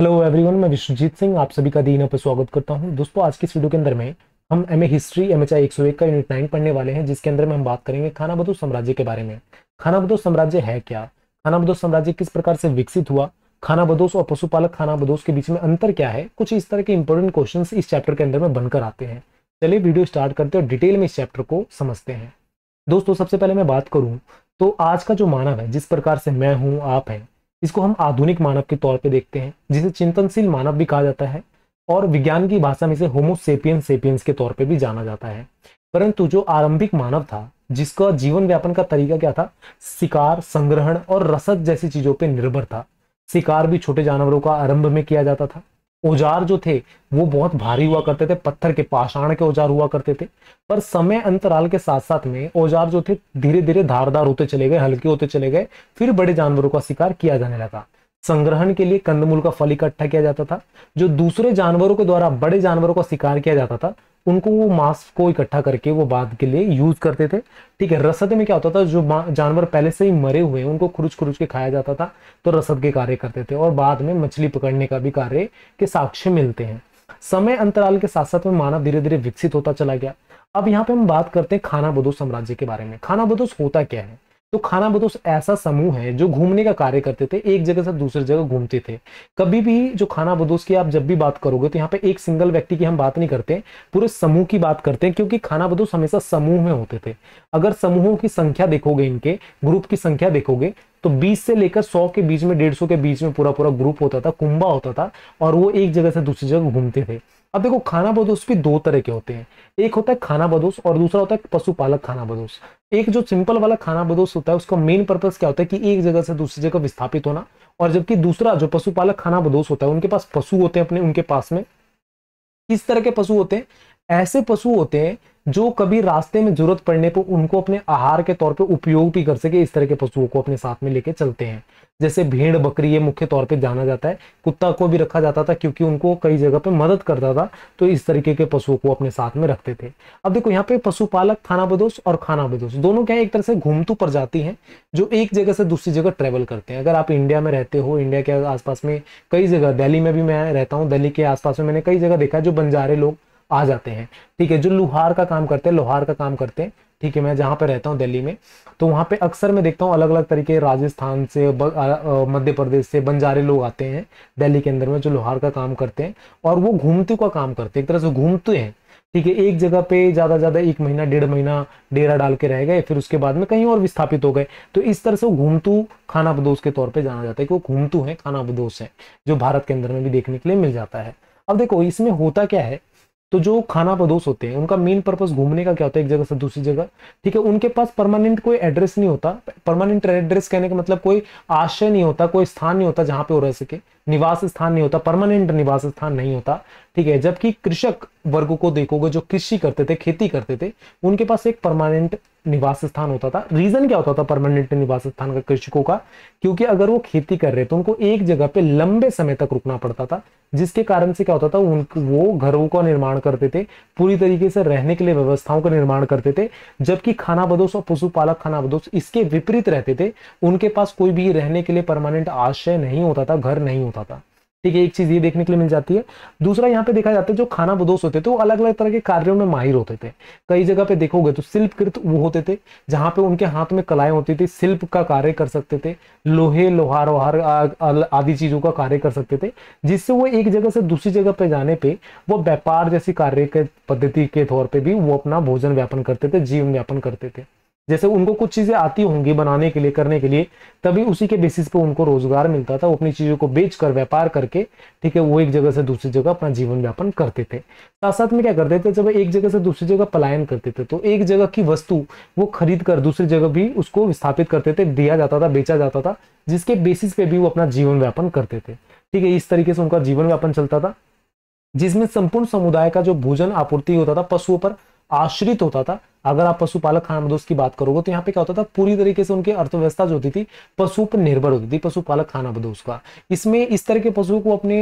hello everyone मैं विश्वजीत सिंह आप सभी का दीनों पर स्वागत करता हूं दोस्तों आज की इस वीडियो के अंदर में हम MA history M H I एक सौ एक का यूनिट नाइन पढ़ने वाले हैं जिसके अंदर में हम बात करेंगे खाना बदो साम्राज्य के बारे में खाना बदो साम्राज्य है क्या खाना बदो साम्राज्य किस प्रकार से विकसित हुआ खाना बदोश और पशुपालक खाना बदोश के बीच में अंतर क्या है कुछ इस तरह के इंपॉर्टेंट क्वेश्चन इस चैप्टर के अंदर में बनकर आते हैं चलिए वीडियो स्टार्ट करते और डिटेल में इस चैप्टर को समझते हैं दोस्तों सबसे पहले मैं बात करूँ तो आज का जो मानव है जिस प्रकार से मैं हूँ आप हैं इसको हम आधुनिक मानव के तौर पे देखते हैं जिसे चिंतनशील मानव भी कहा जाता है और विज्ञान की भाषा में इसे होमोसेपियन सेपियंस के तौर पे भी जाना जाता है परंतु जो आरंभिक मानव था जिसका जीवन व्यापन का तरीका क्या था शिकार संग्रहण और रसद जैसी चीजों पर निर्भर था शिकार भी छोटे जानवरों का आरंभ में किया जाता था औजार जो थे वो बहुत भारी हुआ करते थे पत्थर के पाषाण के औजार हुआ करते थे पर समय अंतराल के साथ साथ में औजार जो थे धीरे धीरे धारदार होते चले गए हल्के होते चले गए फिर बड़े जानवरों का शिकार किया जाने लगा संग्रहण के लिए कंदमूल का फल इकट्ठा किया जाता था जो दूसरे जानवरों के द्वारा बड़े जानवरों का शिकार किया जाता था उनको वो मांस को इकट्ठा करके वो बाद के लिए यूज करते थे ठीक है रसद में क्या होता था जो जानवर पहले से ही मरे हुए हैं उनको खुरुच खुरुच के खाया जाता था तो रसद के कार्य करते थे और बाद में मछली पकड़ने का भी कार्य के साक्ष्य मिलते हैं समय अंतराल के साथ साथ में मानव धीरे धीरे विकसित होता चला गया अब यहाँ पे हम बात करते हैं खाना साम्राज्य के बारे में खाना होता क्या है तो खानाबदोश ऐसा समूह है जो घूमने का कार्य करते थे एक जगह से दूसरी जगह घूमते थे कभी भी जो खानाबदोश की आप जब भी बात करोगे तो यहाँ पे एक सिंगल व्यक्ति की हम बात नहीं करते पूरे समूह की बात करते हैं क्योंकि खानाबदोश हमेशा समूह में होते थे अगर समूहों की संख्या देखोगे इनके ग्रुप की संख्या देखोगे तो 20 से लेकर 100 के बीच में डेढ़ के बीच में पूरा पूरा ग्रुप होता था कुंभा होता था और वो एक जगह से दूसरी जगह घूमते थे अब देखो खाना बदोश भी दो तरह के होते हैं एक होता है खाना बदोश और दूसरा होता है पशुपालक खाना बदोश एक जो सिंपल वाला खाना बदोश होता है उसका मेन पर्पज क्या होता है कि एक जगह से दूसरी जगह विस्थापित होना और जबकि दूसरा जो पशुपालक खाना बदोश होता है उनके पास पशु होते हैं अपने उनके पास में किस तरह के पशु होते हैं ऐसे पशु होते हैं जो कभी रास्ते में जरूरत पड़ने पर उनको अपने आहार के तौर पर उपयोग भी कर सके इस तरह के पशुओं को अपने साथ में लेके चलते हैं जैसे भेड़ बकरी ये मुख्य तौर पे जाना जाता है कुत्ता को भी रखा जाता था क्योंकि उनको कई जगह पे मदद करता था तो इस तरीके के पशुओं को अपने साथ में रखते थे अब देखो यहाँ पे पशुपालक थाना बदोश और खाना बदोश दोनों क्या है एक तरह से घूमतू प्रजाति है जो एक जगह से दूसरी जगह ट्रेवल करते हैं अगर आप इंडिया में रहते हो इंडिया के आसपास में कई जगह दिल्ली में भी मैं रहता हूँ दिल्ली के आसपास में मैंने कई जगह देखा जो बंजारे लोग आ जाते हैं ठीक है जो लोहार का काम करते हैं लोहार का काम करते हैं ठीक है मैं जहाँ पे रहता हूँ दिल्ली में तो वहाँ पे अक्सर मैं देखता हूँ अलग अलग तरीके राजस्थान से मध्य प्रदेश से बंजारे लोग आते हैं दिल्ली के अंदर में जो लोहार का काम करते हैं और वो घूमते का काम करते हैं एक तरह से घूमते हैं ठीक है एक जगह पे ज़्यादा ज़्यादा एक महीना डेढ़ महीना डेरा डाल के रह गए फिर उसके बाद में कहीं और विस्थापित हो गए तो इस तरह से वो घूमतू खाना बदोश के तौर पे जाना जाता है कि वो घूमतू है खाना बदोश है जो भारत के अंदर में भी देखने के लिए मिल जाता है अब देखो इसमें होता क्या है तो जो खाना प्रदोष होते हैं उनका मेन पर्पस घूमने का क्या होता है एक जगह से दूसरी जगह ठीक है उनके पास परमानेंट कोई एड्रेस नहीं होता परमानेंट एड्रेस कहने का मतलब कोई आशय नहीं होता कोई स्थान नहीं होता जहां पे वो रह सके निवास स्थान नहीं होता परमानेंट निवास स्थान नहीं होता ठीक है जबकि कृषक वर्ग को देखोगे जो कृषि करते थे खेती करते थे उनके पास एक परमानेंट निवास स्थान होता था रीजन क्या होता था परमानेंट निवास स्थान का कृषकों का क्योंकि अगर वो खेती कर रहे तो उनको एक जगह पे लंबे समय तक रुकना पड़ता था जिसके कारण से क्या होता था उन वो घरों का निर्माण करते थे पूरी तरीके से रहने के लिए व्यवस्थाओं का निर्माण करते थे जबकि खाना बदोश और पशुपालक खाना बदोश इसके विपरीत रहते थे उनके पास कोई भी रहने के लिए परमानेंट आश्रय नहीं होता था घर नहीं होता था ठीक है एक चीज ये देखने के लिए मिल जाती है दूसरा यहाँ पे देखा जाता है जो खाना बदोश होते थे वो अलग अलग तरह के कार्यों में माहिर होते थे कई जगह पे देखोगे तो शिल्पकृत वो होते थे जहां पे उनके हाथ में कलाएं होती थी शिल्प का कार्य कर सकते थे लोहे लोहार वोहार आदि चीजों का कार्य कर सकते थे जिससे वो एक जगह से दूसरी जगह पे जाने पर वो व्यापार जैसी कार्य के पद्धति के तौर पर भी वो अपना भोजन व्यापन करते थे जीवन व्यापन करते थे जैसे उनको कुछ चीज़ें आती होंगी बनाने के लिए करने के लिए तभी उसी के बेसिस पे उनको रोजगार मिलता था वो अपनी चीज़ों को बेचकर व्यापार करके ठीक है वो एक जगह से दूसरी जगह अपना जीवन व्यापन करते थे साथ साथ में क्या करते थे जब एक जगह से दूसरी जगह पलायन करते थे तो एक जगह की वस्तु वो खरीद कर दूसरी जगह भी उसको विस्थापित करते थे दिया जाता था बेचा जाता था जिसके बेसिस पे भी वो अपना जीवन व्यापन करते थे ठीक है इस तरीके से उनका जीवन व्यापन चलता था जिसमें संपूर्ण समुदाय का जो भोजन आपूर्ति होता था पशुओं पर आश्रित होता था अगर आप पशुपालक खाना मदोश की बात करोगे तो यहाँ पे क्या होता था पूरी तरीके से उनकी अर्थव्यवस्था जो होती थी पशु पर निर्भर होती थी पशुपालक खाना मदोश का इसमें इस तरह के पशु को अपने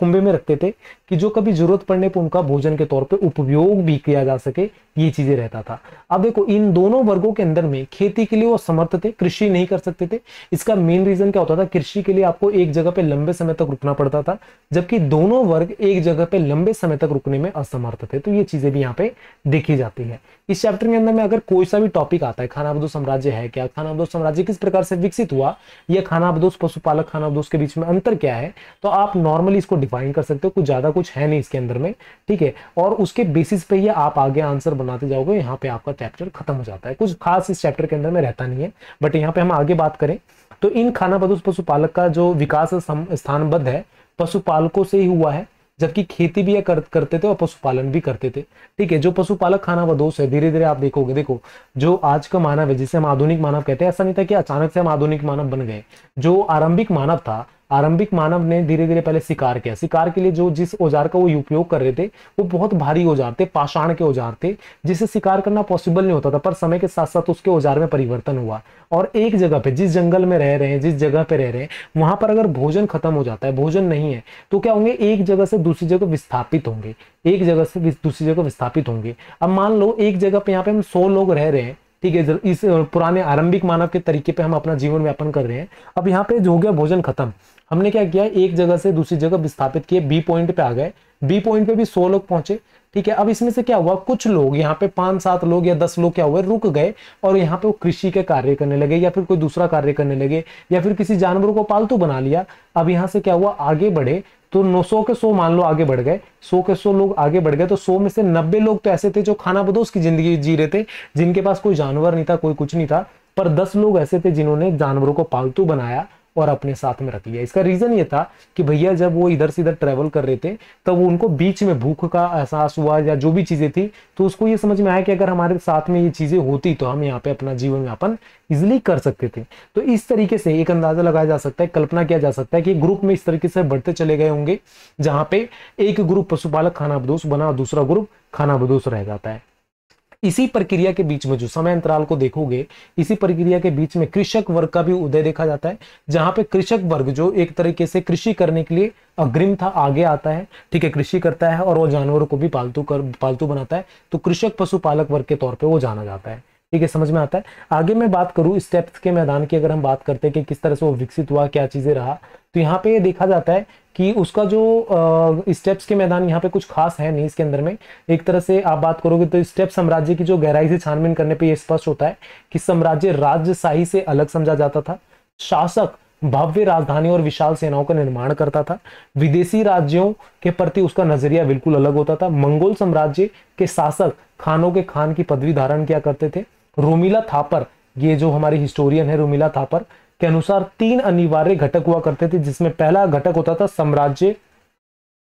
कुंभे में रखते थे कि जो कभी जरूरत पड़ने पर उनका भोजन के तौर पर उपयोग भी किया जा सके ये चीजें रहता था अब देखो इन दोनों वर्गों के अंदर में खेती के लिए वो समर्थ थे कृषि नहीं कर सकते थे इसका मेन रीजन क्या होता था कृषि के लिए आपको एक जगह पे लंबे समय तक रुकना पड़ता था जबकि दोनों वर्ग एक जगह पे लंबे समय तक रुकने में असमर्थ थे तो ये चीजें भी यहाँ पे देखी जाती है इस चैप्टर के अंदर में अगर कोई सा भी टॉपिक आता है खानाबदोश साम्राज्य है क्या खानाबदोश साम्राज्य किस प्रकार से विकसित हुआ या खानाबदोश पशुपालक खानाबदोश के बीच में अंतर क्या है तो आप नॉर्मली इसको डिफाइन कर सकते हो कुछ ज्यादा कुछ है नहीं इसके अंदर में ठीक है और उसके बेसिस पे ही आप आगे आंसर बनाते जाओगे यहाँ पे आपका चैप्टर खत्म हो जाता है कुछ खास इस चैप्टर के अंदर में रहता नहीं है बट यहाँ पे हम आगे बात करें तो इन खानाबदोश पशुपालक का जो विकास स्थानबद्ध है पशुपालकों से ही हुआ है जबकि खेती भी कर, करते थे और पशुपालन भी करते थे ठीक है जो पशुपालक खाना दोष है धीरे धीरे आप देखोगे देखो जो आज का मानव है जिसे हम आधुनिक मानव कहते हैं ऐसा नहीं था कि अचानक से हम आधुनिक मानव बन गए जो आरंभिक मानव था आरंभिक मानव ने धीरे धीरे पहले शिकार किया शिकार के लिए जो जिस औजार का वो उपयोग कर रहे थे वो बहुत भारी औजार थे पाषाण के औजार थे जिसे शिकार करना पॉसिबल नहीं होता था पर समय के साथ साथ उसके औजार में परिवर्तन हुआ और एक जगह पे जिस जंगल में रह रहे हैं जिस जगह पे रह रहे हैं वहां पर अगर भोजन खत्म हो जाता है भोजन नहीं है तो क्या होंगे एक जगह से दूसरी जगह विस्थापित होंगे एक जगह से दूसरी जगह विस्थापित होंगे अब मान लो एक जगह पे यहाँ पे हम सौ लोग रह रहे हैं ठीक है इस पुराने आरंभिक मानव के तरीके पे हम अपना जीवन व्यापन कर रहे हैं अब यहाँ पे जो हो गया भोजन खत्म हमने क्या किया एक जगह से दूसरी जगह विस्थापित किए बी पॉइंट पे आ गए बी पॉइंट पे भी सौ लोग पहुंचे ठीक है अब इसमें से क्या हुआ कुछ लोग यहाँ पे पांच सात लोग या दस लोग क्या हुए रुक गए और यहाँ पे वो कृषि के कार्य करने लगे या फिर कोई दूसरा कार्य करने लगे या फिर किसी जानवरों को पालतू बना लिया अब यहाँ से क्या हुआ आगे बढ़े तो नौ सौ के सौ मान लो आगे बढ़ गए सौ के सौ लोग आगे बढ़ गए तो सौ में से नब्बे लोग तो ऐसे थे जो खाना बदोश की जिंदगी जी रहे थे जिनके पास कोई जानवर नहीं था कोई कुछ नहीं था पर दस लोग ऐसे थे जिन्होंने जानवरों को पालतू बनाया और अपने साथ में रख लिया इसका रीज़न ये था कि भैया जब वो इधर से इधर ट्रेवल कर रहे थे तब तो उनको बीच में भूख का एहसास हुआ या जो भी चीज़ें थी तो उसको ये समझ में आया कि अगर हमारे साथ में ये चीज़ें होती तो हम यहाँ पे अपना जीवन यापन इजिली कर सकते थे तो इस तरीके से एक अंदाज़ा लगाया जा सकता है कल्पना किया जा सकता है कि ग्रुप में इस तरीके से बढ़ते चले गए होंगे जहां पे एक ग्रुप पशुपालक खाना बदोश बना दूसरा ग्रुप खाना बदोश रह जाता है इसी प्रक्रिया के बीच में जो समय अंतराल को देखोगे इसी प्रक्रिया के बीच में कृषक वर्ग का भी उदय देखा जाता है जहां पे कृषक वर्ग जो एक तरीके से कृषि करने के लिए अग्रिम था आगे आता है ठीक है कृषि करता है और वो जानवरों को भी पालतू कर पालतू बनाता है तो कृषक पशुपालक वर्ग के तौर पर वो जाना जाता है ठीक है समझ में आता है आगे मैं बात करूँ स्टेप्स के मैदान की अगर हम बात करते हैं कि किस तरह से वो विकसित हुआ क्या चीज़ें रहा तो यहाँ पे ये देखा जाता है कि उसका जो स्टेप्स के मैदान यहाँ पे कुछ खास है नहीं इसके अंदर में एक तरह से आप बात करोगे तो स्टेप साम्राज्य की जो गहराई से छानबीन करने पर यह स्पष्ट होता है कि साम्राज्य राज्यशाही से अलग समझा जाता था शासक भव्य राजधानी और विशाल सेनाओं का निर्माण करता था विदेशी राज्यों के प्रति उसका नजरिया बिल्कुल अलग होता था मंगोल साम्राज्य के शासक खानों के खान की पदवी धारण किया करते थे रोमिला थापर ये जो हमारी हिस्टोरियन है रोमिला थापर के अनुसार तीन अनिवार्य घटक हुआ करते थे जिसमें पहला घटक होता था साम्राज्य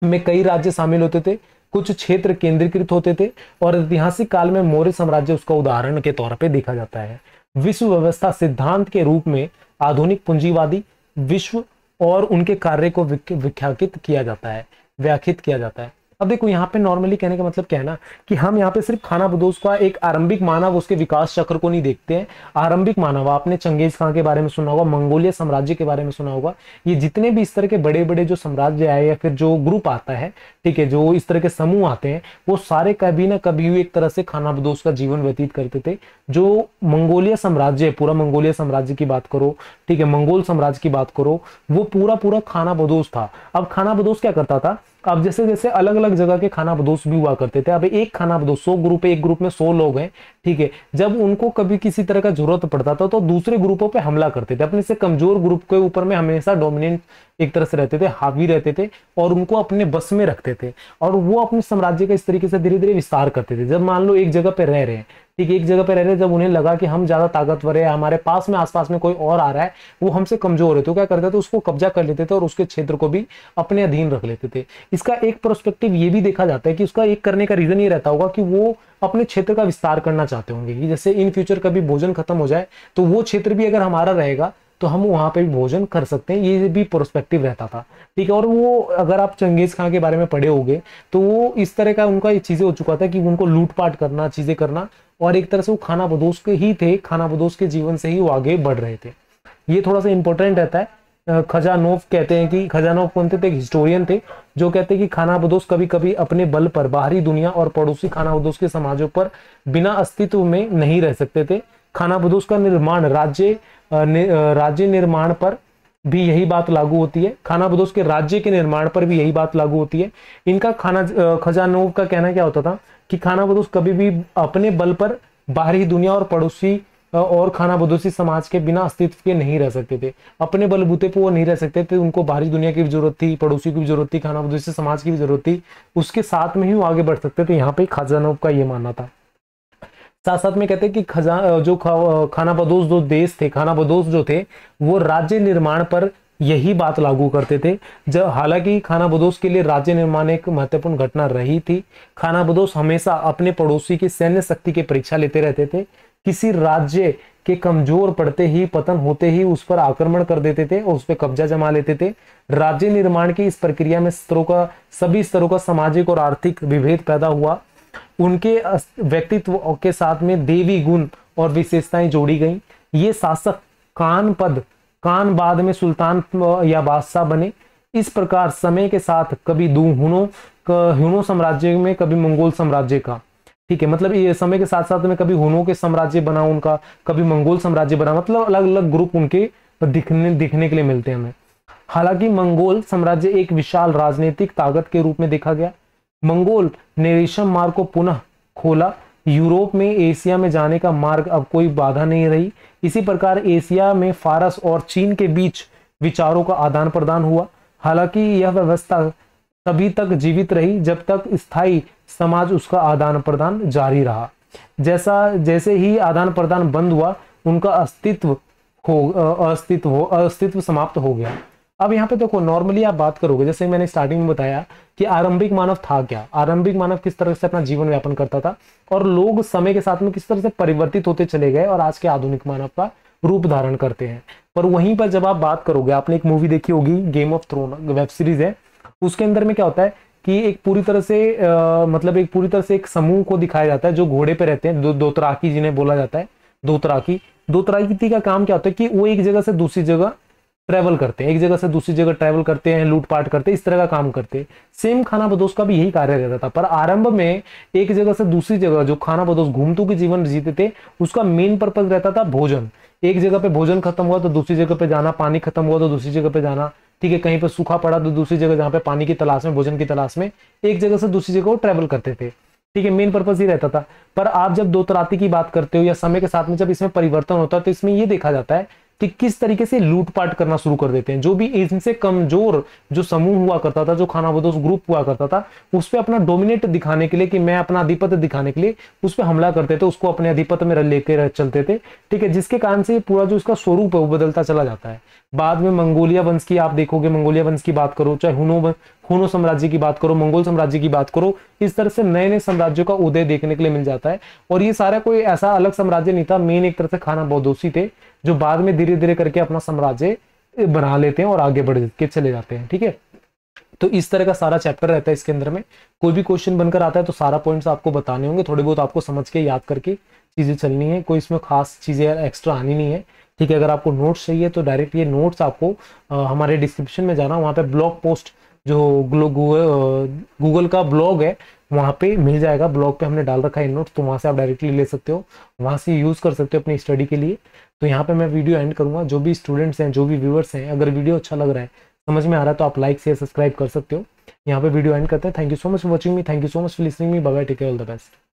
में कई राज्य शामिल होते थे कुछ क्षेत्र केंद्रीकृत होते थे और ऐतिहासिक काल में मौर्य साम्राज्य उसका उदाहरण के तौर पर देखा जाता है विश्व व्यवस्था सिद्धांत के रूप में आधुनिक पूंजीवादी विश्व और उनके कार्य को विख्यात किया जाता है व्याख्यात किया जाता है अब देखो यहाँ पे नॉर्मली कहने का मतलब क्या है ना कि हम यहाँ पे सिर्फ खाना बदोस का एक आरंभिक मानव उसके विकास चक्र को नहीं देखते हैं आरंभिक मानव आपने चंगेज खां के बारे में सुना होगा मंगोलिया साम्राज्य के बारे में सुना होगा ये जितने भी इस तरह के बड़े बड़े जो साम्राज्य आए या फिर जो ग्रुप आता है ठीक है जो इस तरह के समूह आते हैं वो सारे कभी ना कभी एक तरह से खाना बदोश का जीवन व्यतीत करते थे जो मंगोलिया साम्राज्य है पूरा मंगोलिया साम्राज्य की बात करो ठीक है मंगोल साम्राज्य की बात करो वो पूरा पूरा खाना बदोश था अब खाना बदोश क्या करता था अब जैसे जैसे अलग अलग जगह के खाना बदोश भी हुआ करते थे अब एक खाना बदोश सौ ग्रुप एक ग्रुप में सौ लोग हैं ठीक है जब उनको कभी किसी तरह का जरूरत पड़ता था तो दूसरे ग्रुपों पर हमला करते थे अपने से कमजोर ग्रुप के ऊपर में हमेशा डोमिनेंट एक तरह से रहते थे हावी रहते थे और उनको अपने बस में रखते थे और वो अपने साम्राज्य का इस तरीके से धीरे धीरे विस्तार करते थे जब मान लो एक जगह पे रह रहे हैं ठीक है एक जगह पर रह रहे जब उन्हें लगा कि हम ज्यादा ताकतवर है हमारे पास में आसपास में कोई और आ रहा है वो हमसे कमजोर है तो क्या करते थे उसको कब्जा कर लेते थे और उसके क्षेत्र को भी अपने अधीन रख लेते थे इसका एक प्रोस्पेक्टिव ये भी देखा जाता है कि उसका एक करने का रीजन ये रहता होगा कि वो अपने क्षेत्र का विस्तार करना चाहते होंगे जैसे इन फ्यूचर कभी भोजन खत्म हो जाए तो वो क्षेत्र भी अगर हमारा रहेगा तो हम वहाँ पे भोजन कर सकते हैं ये भी प्रोस्पेक्टिव रहता था ठीक है और वो अगर आप चंगेज खां के बारे में पढ़े होंगे तो वो इस तरह का उनका ये चीज़ें हो चुका था कि उनको लूटपाट करना चीज़ें करना और एक तरह से वो खाना बदोश के ही थे खाना बदोश के जीवन से ही वो आगे बढ़ रहे थे ये थोड़ा सा इंपॉर्टेंट रहता है खजानोफ कहते हैं कि खजानोफ कौन थे एक हिस्टोरियन थे जो कहते हैं कि खाना बदोश कभी कभी अपने बल पर बाहरी दुनिया और पड़ोसी खाना बदोश के समाजों पर बिना अस्तित्व में नहीं रह सकते थे खाना बदोश का निर्माण राज्य राज्य निर्माण पर भी यही बात लागू होती है खाना बदोश के राज्य के निर्माण पर भी यही बात लागू होती है इनका खाना खजानों का कहना क्या होता था कि खाना बदोश कभी भी अपने बल पर बाहरी दुनिया और पड़ोसी और खाना बदोशी समाज के बिना अस्तित्व के नहीं रह सकते थे अपने बलबूते पर वो नहीं रह सकते थे उनको बाहरी दुनिया की भी जरूरत थी पड़ोसी की भी जरूरत थी खाना बदोशी समाज की भी जरूरत थी उसके साथ में ही वो आगे बढ़ सकते थे यहाँ पे खाजानोब का ये मानना था साथ साथ में कहते हैं कि खजा जो खा, खाना बदोश जो देश थे खाना बदोश जो थे वो राज्य निर्माण पर यही बात लागू करते थे जब हालांकि खाना बदोश के लिए राज्य निर्माण एक महत्वपूर्ण घटना रही थी खाना बदोश हमेशा अपने पड़ोसी की सैन्य शक्ति की परीक्षा लेते रहते थे किसी राज्य के कमजोर पड़ते ही पतन होते ही उस पर आक्रमण कर देते थे और उस पर कब्जा जमा लेते थे राज्य निर्माण की इस प्रक्रिया में स्तरों का सभी स्तरों का सामाजिक और आर्थिक विभेद पैदा हुआ उनके व्यक्तित्व के साथ में देवी गुण और विशेषताएं जोड़ी गई ये शासक कान पद कान बाद में सुल्तान या बादशाह बने इस प्रकार समय के साथ कभी दू हुनो हुनो साम्राज्य में कभी मंगोल साम्राज्य का ठीक है मतलब ये समय के साथ साथ में कभी हुनो के साम्राज्य बना उनका कभी मंगोल साम्राज्य बना मतलब अलग अलग ग्रुप उनके दिखने दिखने के लिए मिलते हैं हमें हालांकि मंगोल साम्राज्य एक विशाल राजनीतिक ताकत के रूप में देखा गया मंगोल ने रेशम मार्ग को पुनः खोला यूरोप में एशिया में जाने का मार्ग अब कोई बाधा नहीं रही इसी प्रकार एशिया में फारस और चीन के बीच विचारों का आदान प्रदान हुआ हालांकि यह व्यवस्था तभी तक जीवित रही जब तक स्थायी समाज उसका आदान प्रदान जारी रहा जैसा जैसे ही आदान प्रदान बंद हुआ उनका अस्तित्व हो अस्तित्व अस्तित्व समाप्त हो गया अब यहाँ पे देखो तो नॉर्मली आप बात करोगे जैसे मैंने स्टार्टिंग में बताया कि आरंभिक मानव था क्या आरंभिक मानव किस तरह से अपना जीवन व्यापन करता था और लोग समय के साथ में किस तरह से परिवर्तित होते चले गए और आज के आधुनिक मानव का रूप धारण करते हैं पर वहीं पर जब आप बात करोगे आपने एक मूवी देखी होगी game of throne web series है उसके अंदर में क्या होता है कि एक पूरी तरह से आ, मतलब एक पूरी तरह से एक समूह को दिखाया जाता है जो घोड़े पे रहते हैं दो तराकी जिन्हें बोला जाता है दो दो तराकी का काम क्या होता है कि वो एक जगह से दूसरी जगह ट्रैवल करते हैं एक जगह से दूसरी जगह ट्रैवल करते हैं लूटपाट करते हैं इस तरह का काम करते हैं सेम खाना बदोश का भी यही कार्य रहता था पर आरंभ में एक जगह से दूसरी जगह जो खाना बदोश घूमतू के जीवन जीते थे उसका मेन पर्पज रहता था भोजन एक जगह पे भोजन खत्म हुआ तो दूसरी जगह पे जाना पानी खत्म हुआ तो दूसरी जगह पे जाना ठीक है कहीं पर सूखा पड़ा तो दूसरी जगह जहाँ पे पानी की तलाश में भोजन की तलाश में एक जगह से दूसरी जगह वो ट्रैवल करते थे ठीक है मेन पर्पज ही रहता था पर आप जब दो तराती की बात करते हो या समय के साथ में जब इसमें परिवर्तन होता है तो इसमें यह देखा जाता है कि किस तरीके से लूटपाट करना शुरू कर देते हैं जो भी इनसे कमजोर जो समूह हुआ करता था जो खाना बदोश ग्रुप हुआ करता था उस पर अपना डोमिनेट दिखाने के लिए कि मैं अपना अधिपत्य दिखाने के लिए उस पर हमला करते थे उसको अपने अधिपत्य में लेकर चलते थे ठीक है जिसके कारण से पूरा जो इसका स्वरूप है वो बदलता चला जाता है बाद में मंगोलिया वंश की आप देखोगे मंगोलिया वंश की बात करो चाहे हुनो हुनो साम्राज्य की बात करो मंगोल साम्राज्य की बात करो इस तरह से नए नए साम्राज्यों का उदय देखने के लिए मिल जाता है और ये सारा कोई ऐसा अलग साम्राज्य नहीं था मेन एक तरह से खाना बौदोसी थे जो बाद में धीरे धीरे करके अपना साम्राज्य बना लेते हैं और आगे बढ़ के चले जाते हैं ठीक है तो इस तरह का सारा चैप्टर रहता है इसके अंदर में कोई भी क्वेश्चन बनकर आता है तो सारा पॉइंट्स आपको बताने होंगे थोड़े बहुत आपको समझ के याद करके चीज़ें चलनी है कोई इसमें खास चीज़ें एक्स्ट्रा आनी नहीं है ठीक है अगर आपको नोट्स चाहिए तो डायरेक्ट ये नोट्स आपको आ, हमारे डिस्क्रिप्शन में जाना वहाँ पे ब्लॉग पोस्ट जो गूगल का ब्लॉग है वहाँ पे मिल जाएगा ब्लॉग पे हमने डाल रखा है नोट तो वहाँ से आप डायरेक्टली ले सकते हो वहाँ से यूज़ कर सकते हो अपनी स्टडी के लिए तो यहाँ पे मैं वीडियो एंड करूँगा जो भी स्टूडेंट्स हैं जो भी व्यूवर्स हैं अगर वीडियो अच्छा लग रहा है समझ में आ रहा है तो आप लाइक शेयर सब्सक्राइब कर सकते हो यहाँ पे वीडियो एंड करते हैं thank you so much for watching me thank you so much for listening me bye take all the best